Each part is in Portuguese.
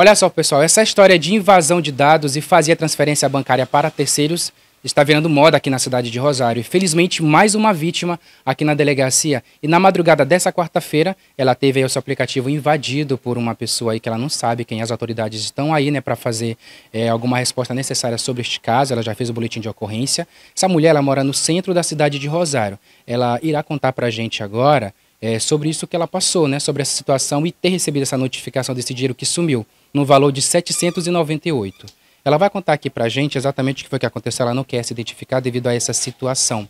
Olha só, pessoal, essa história de invasão de dados e fazer transferência bancária para terceiros está virando moda aqui na cidade de Rosário. felizmente, mais uma vítima aqui na delegacia. E na madrugada dessa quarta-feira, ela teve o seu aplicativo invadido por uma pessoa aí que ela não sabe quem as autoridades estão aí, né, para fazer é, alguma resposta necessária sobre este caso. Ela já fez o boletim de ocorrência. Essa mulher, ela mora no centro da cidade de Rosário. Ela irá contar para a gente agora é, sobre isso que ela passou, né, sobre essa situação e ter recebido essa notificação desse dinheiro que sumiu no valor de 798. Ela vai contar aqui para a gente exatamente o que foi que aconteceu, ela não quer se identificar devido a essa situação.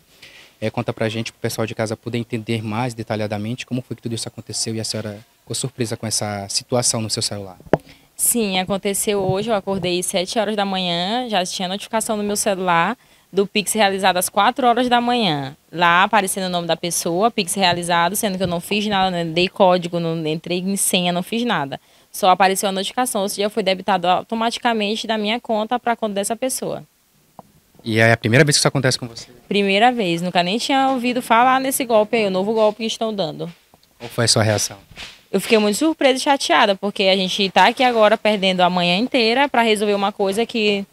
É, conta para a gente, para o pessoal de casa poder entender mais detalhadamente como foi que tudo isso aconteceu e a senhora ficou surpresa com essa situação no seu celular. Sim, aconteceu hoje, eu acordei às 7 horas da manhã, já tinha notificação no meu celular do Pix realizado às 4 horas da manhã. Lá aparecendo o nome da pessoa, Pix realizado, sendo que eu não fiz nada, não né? dei código, não entrei em senha, não fiz nada. Só apareceu a notificação, ou seja, foi debitado automaticamente da minha conta para a conta dessa pessoa. E é a primeira vez que isso acontece com você? Primeira vez, nunca nem tinha ouvido falar nesse golpe aí, o novo golpe que estão dando. Qual foi a sua reação? Eu fiquei muito surpresa e chateada, porque a gente está aqui agora perdendo a manhã inteira para resolver uma coisa que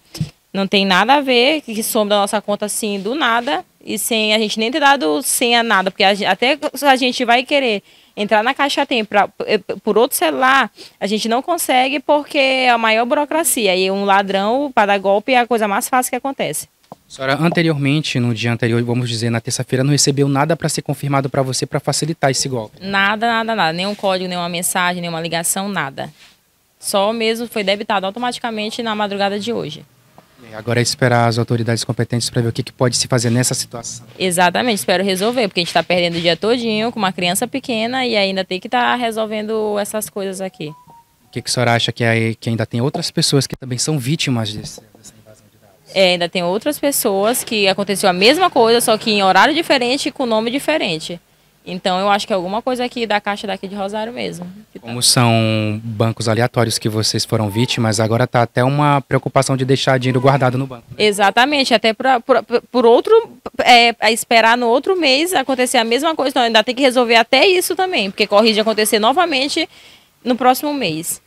não tem nada a ver, que some da nossa conta assim do nada, e sem a gente nem ter dado senha nada, porque a, até a gente vai querer entrar na Caixa tem pra, eh, por outro celular, a gente não consegue porque é a maior burocracia. E um ladrão para dar golpe é a coisa mais fácil que acontece. Senhora, anteriormente, no dia anterior, vamos dizer, na terça-feira, não recebeu nada para ser confirmado para você para facilitar esse golpe? Nada, nada, nada. Nenhum código, nenhuma mensagem, nenhuma ligação, nada. Só mesmo foi debitado automaticamente na madrugada de hoje. Agora é esperar as autoridades competentes para ver o que, que, pode se fazer nessa situação. Exatamente, espero resolver, porque a gente está perdendo o dia todinho com uma criança pequena e ainda tem que estar tá resolvendo essas coisas aqui. O que, que a senhora acha que, é que ainda tem outras pessoas que também são vítimas desse, dessa invasão de dados? É, ainda tem outras pessoas que aconteceu a mesma coisa, só que em horário diferente e com nome diferente. Então eu acho que é alguma coisa aqui da caixa daqui de Rosário mesmo. Como tá... são bancos aleatórios que vocês foram vítimas, agora está até uma preocupação de deixar dinheiro guardado no banco. Né? Exatamente, até pra, por, por outro, é, é, esperar no outro mês acontecer a mesma coisa. Então ainda tem que resolver até isso também, porque corre de acontecer novamente no próximo mês.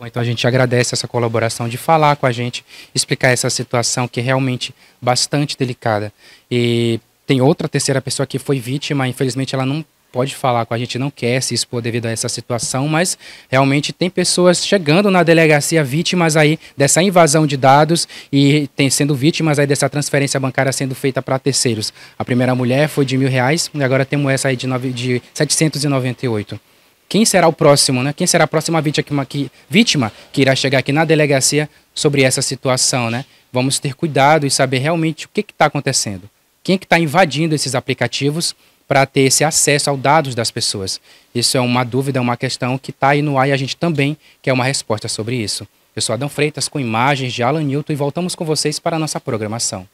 Tá então a gente agradece essa colaboração de falar com a gente, explicar essa situação que é realmente bastante delicada. E tem outra terceira pessoa que foi vítima, infelizmente ela não pode falar com a gente, não quer se expor devido a essa situação, mas realmente tem pessoas chegando na delegacia vítimas aí dessa invasão de dados e tem, sendo vítimas aí dessa transferência bancária sendo feita para terceiros. A primeira mulher foi de mil reais e agora temos essa aí de, nove, de 798. Quem será o próximo, né? Quem será a próxima vítima que, vítima que irá chegar aqui na delegacia sobre essa situação, né? Vamos ter cuidado e saber realmente o que está acontecendo quem é que está invadindo esses aplicativos para ter esse acesso aos dados das pessoas. Isso é uma dúvida, é uma questão que está aí no ar e a gente também quer uma resposta sobre isso. Eu sou Adão Freitas com imagens de Alan Newton e voltamos com vocês para a nossa programação.